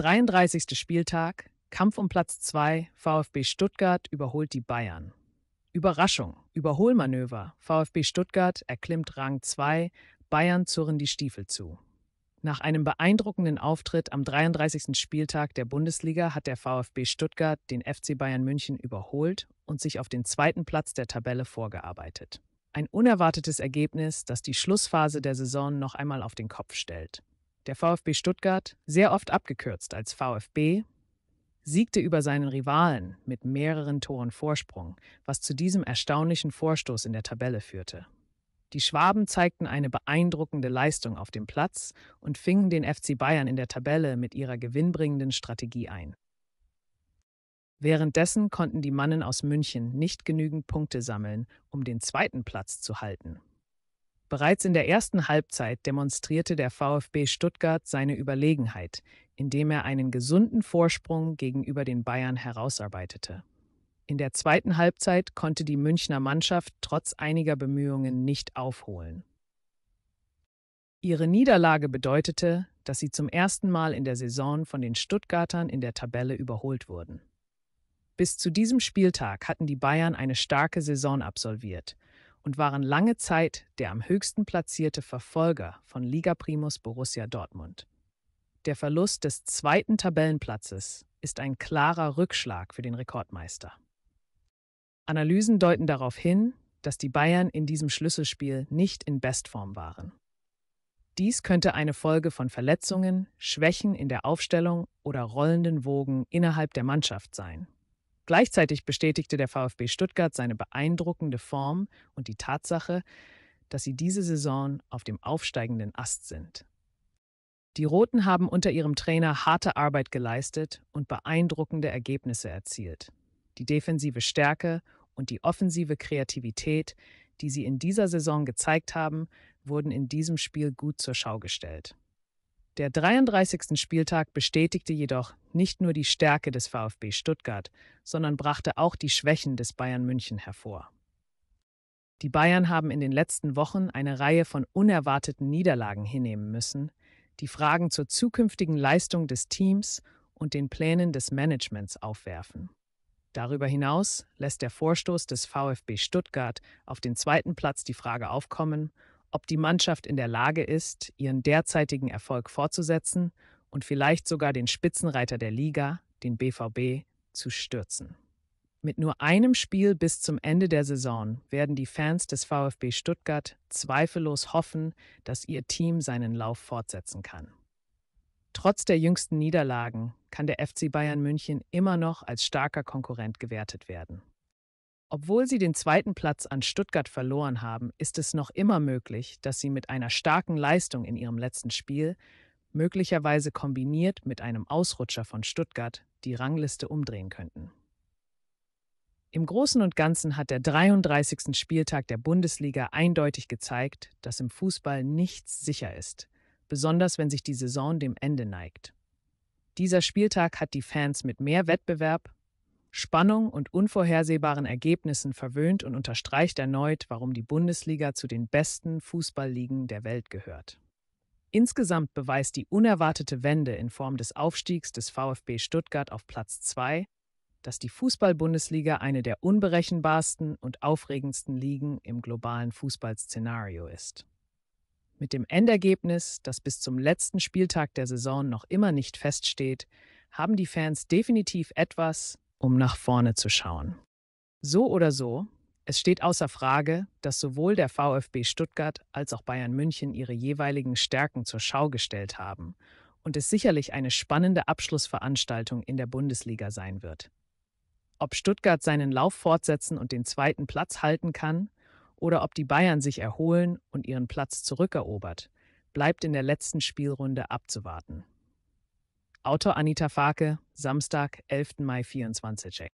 33. Spieltag, Kampf um Platz 2, VfB Stuttgart überholt die Bayern. Überraschung, Überholmanöver, VfB Stuttgart erklimmt Rang 2, Bayern zurren die Stiefel zu. Nach einem beeindruckenden Auftritt am 33. Spieltag der Bundesliga hat der VfB Stuttgart den FC Bayern München überholt und sich auf den zweiten Platz der Tabelle vorgearbeitet. Ein unerwartetes Ergebnis, das die Schlussphase der Saison noch einmal auf den Kopf stellt. Der VfB Stuttgart, sehr oft abgekürzt als VfB, siegte über seinen Rivalen mit mehreren Toren Vorsprung, was zu diesem erstaunlichen Vorstoß in der Tabelle führte. Die Schwaben zeigten eine beeindruckende Leistung auf dem Platz und fingen den FC Bayern in der Tabelle mit ihrer gewinnbringenden Strategie ein. Währenddessen konnten die Mannen aus München nicht genügend Punkte sammeln, um den zweiten Platz zu halten. Bereits in der ersten Halbzeit demonstrierte der VfB Stuttgart seine Überlegenheit, indem er einen gesunden Vorsprung gegenüber den Bayern herausarbeitete. In der zweiten Halbzeit konnte die Münchner Mannschaft trotz einiger Bemühungen nicht aufholen. Ihre Niederlage bedeutete, dass sie zum ersten Mal in der Saison von den Stuttgartern in der Tabelle überholt wurden. Bis zu diesem Spieltag hatten die Bayern eine starke Saison absolviert und waren lange Zeit der am höchsten platzierte Verfolger von Liga Primus Borussia Dortmund. Der Verlust des zweiten Tabellenplatzes ist ein klarer Rückschlag für den Rekordmeister. Analysen deuten darauf hin, dass die Bayern in diesem Schlüsselspiel nicht in Bestform waren. Dies könnte eine Folge von Verletzungen, Schwächen in der Aufstellung oder rollenden Wogen innerhalb der Mannschaft sein. Gleichzeitig bestätigte der VfB Stuttgart seine beeindruckende Form und die Tatsache, dass sie diese Saison auf dem aufsteigenden Ast sind. Die Roten haben unter ihrem Trainer harte Arbeit geleistet und beeindruckende Ergebnisse erzielt. Die defensive Stärke und die offensive Kreativität, die sie in dieser Saison gezeigt haben, wurden in diesem Spiel gut zur Schau gestellt. Der 33. Spieltag bestätigte jedoch nicht nur die Stärke des VfB Stuttgart, sondern brachte auch die Schwächen des Bayern München hervor. Die Bayern haben in den letzten Wochen eine Reihe von unerwarteten Niederlagen hinnehmen müssen, die Fragen zur zukünftigen Leistung des Teams und den Plänen des Managements aufwerfen. Darüber hinaus lässt der Vorstoß des VfB Stuttgart auf den zweiten Platz die Frage aufkommen, ob die Mannschaft in der Lage ist, ihren derzeitigen Erfolg fortzusetzen und vielleicht sogar den Spitzenreiter der Liga, den BVB, zu stürzen. Mit nur einem Spiel bis zum Ende der Saison werden die Fans des VfB Stuttgart zweifellos hoffen, dass ihr Team seinen Lauf fortsetzen kann. Trotz der jüngsten Niederlagen kann der FC Bayern München immer noch als starker Konkurrent gewertet werden. Obwohl sie den zweiten Platz an Stuttgart verloren haben, ist es noch immer möglich, dass sie mit einer starken Leistung in ihrem letzten Spiel, möglicherweise kombiniert mit einem Ausrutscher von Stuttgart, die Rangliste umdrehen könnten. Im Großen und Ganzen hat der 33. Spieltag der Bundesliga eindeutig gezeigt, dass im Fußball nichts sicher ist, besonders wenn sich die Saison dem Ende neigt. Dieser Spieltag hat die Fans mit mehr Wettbewerb, Spannung und unvorhersehbaren Ergebnissen verwöhnt und unterstreicht erneut, warum die Bundesliga zu den besten Fußballligen der Welt gehört. Insgesamt beweist die unerwartete Wende in Form des Aufstiegs des VfB Stuttgart auf Platz 2, dass die Fußball-Bundesliga eine der unberechenbarsten und aufregendsten Ligen im globalen Fußballszenario ist. Mit dem Endergebnis, das bis zum letzten Spieltag der Saison noch immer nicht feststeht, haben die Fans definitiv etwas, um nach vorne zu schauen. So oder so, es steht außer Frage, dass sowohl der VfB Stuttgart als auch Bayern München ihre jeweiligen Stärken zur Schau gestellt haben und es sicherlich eine spannende Abschlussveranstaltung in der Bundesliga sein wird. Ob Stuttgart seinen Lauf fortsetzen und den zweiten Platz halten kann, oder ob die Bayern sich erholen und ihren Platz zurückerobert, bleibt in der letzten Spielrunde abzuwarten. Autor Anita Farke, Samstag, 11. Mai 24 checken.